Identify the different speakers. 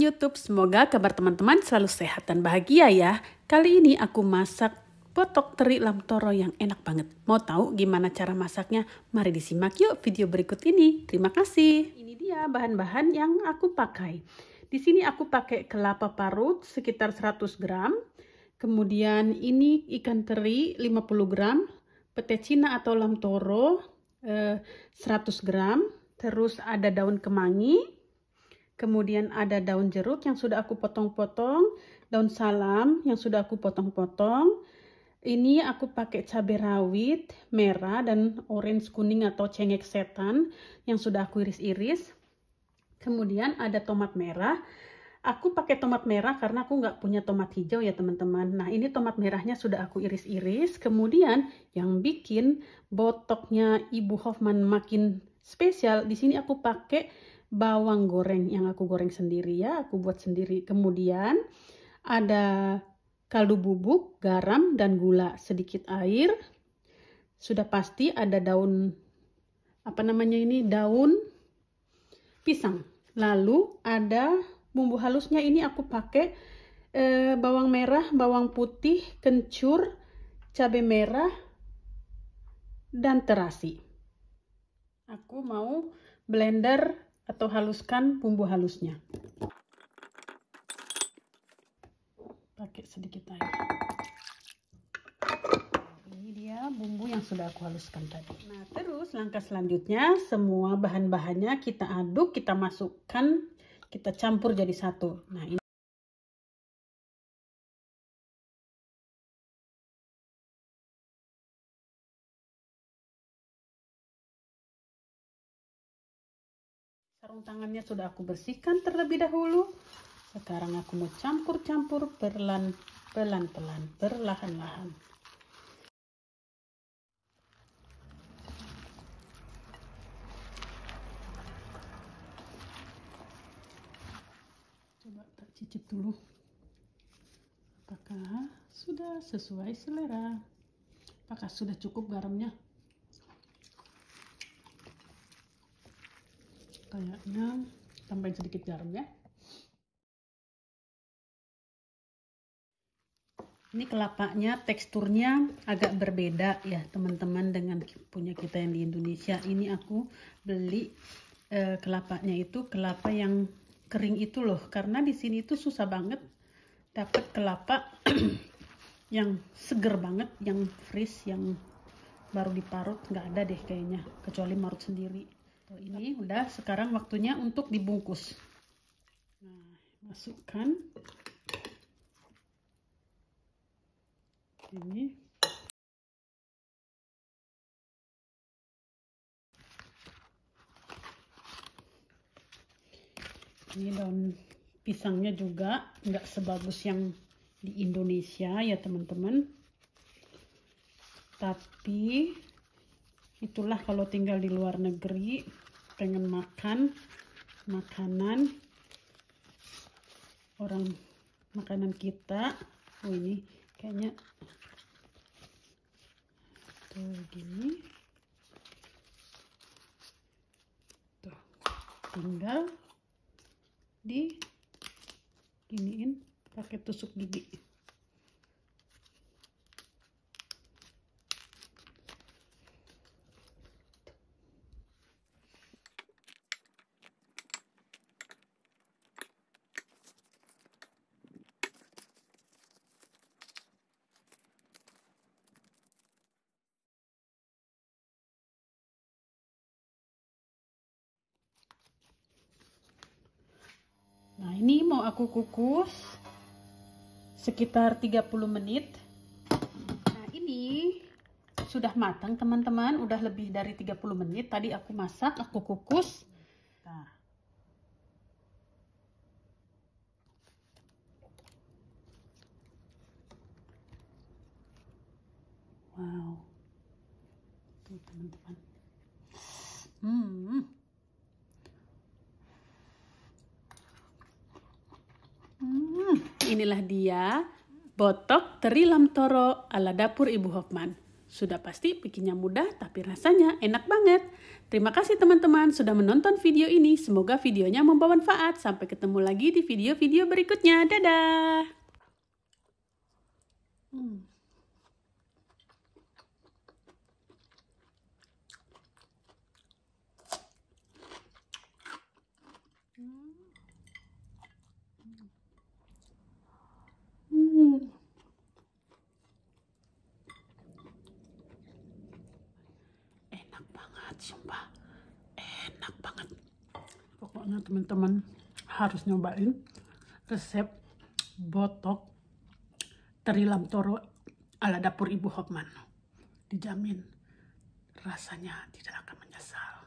Speaker 1: YouTube, semoga kabar teman-teman selalu sehat dan bahagia ya. Kali ini aku masak potok teri lam toro yang enak banget. Mau tahu gimana cara masaknya? Mari disimak yuk video berikut ini. Terima kasih. Ini dia bahan-bahan yang aku pakai. Di sini aku pakai kelapa parut sekitar 100 gram. Kemudian ini ikan teri 50 gram, pete cina atau lamtoro eh, 100 gram, terus ada daun kemangi, Kemudian ada daun jeruk yang sudah aku potong-potong, daun salam yang sudah aku potong-potong. Ini aku pakai cabai rawit merah dan orange kuning atau cengek setan yang sudah aku iris-iris. Kemudian ada tomat merah. Aku pakai tomat merah karena aku nggak punya tomat hijau ya teman-teman. Nah ini tomat merahnya sudah aku iris-iris. Kemudian yang bikin botoknya Ibu Hoffman makin spesial. Di sini aku pakai bawang goreng yang aku goreng sendiri ya, aku buat sendiri. Kemudian ada kaldu bubuk, garam, dan gula, sedikit air. Sudah pasti ada daun, apa namanya ini, daun pisang. Lalu ada bumbu halusnya ini aku pakai e, bawang merah, bawang putih, kencur, cabai merah, dan terasi. Aku mau blender atau haluskan bumbu halusnya. Pakai sedikit air. Ini dia bumbu yang sudah aku haluskan tadi. Nah, terus langkah selanjutnya semua bahan-bahannya kita aduk, kita masukkan, kita campur jadi satu. Nah, ini Sarung tangannya sudah aku bersihkan terlebih dahulu. Sekarang aku mau campur-campur berlan, pelan-pelan, berlahan-lahan. Coba tak cicip dulu. Apakah sudah sesuai selera? Apakah sudah cukup garamnya? kayaknya tambahin sedikit garam ya ini kelapanya teksturnya agak berbeda ya teman-teman dengan punya kita yang di Indonesia ini aku beli e, kelapanya itu kelapa yang kering itu loh karena di sini itu susah banget dapat kelapa yang seger banget yang fresh yang baru diparut nggak ada deh kayaknya kecuali marut sendiri Tuh, ini udah sekarang waktunya untuk dibungkus. Nah, masukkan ini ini daun pisangnya juga nggak sebagus yang di Indonesia ya teman-teman tapi itulah kalau tinggal di luar negeri pengen makan makanan orang makanan kita oh ini kayaknya tuh gini tuh tinggal di giniin pakai tusuk gigi Nah, ini mau aku kukus sekitar 30 menit. Nah, ini sudah matang, teman-teman. Udah lebih dari 30 menit. Tadi aku masak, aku kukus. Nah. Wow. Tuh, teman-teman. Hmm. inilah dia botok teri lamtoro ala dapur Ibu Hoffman. Sudah pasti bikinnya mudah tapi rasanya enak banget. Terima kasih teman-teman sudah menonton video ini. Semoga videonya membawa manfaat. Sampai ketemu lagi di video-video berikutnya. Dadah! Hmm. sumpah enak banget pokoknya teman-teman harus nyobain resep botok teri lamtoro ala dapur ibu Hopman dijamin rasanya tidak akan menyesal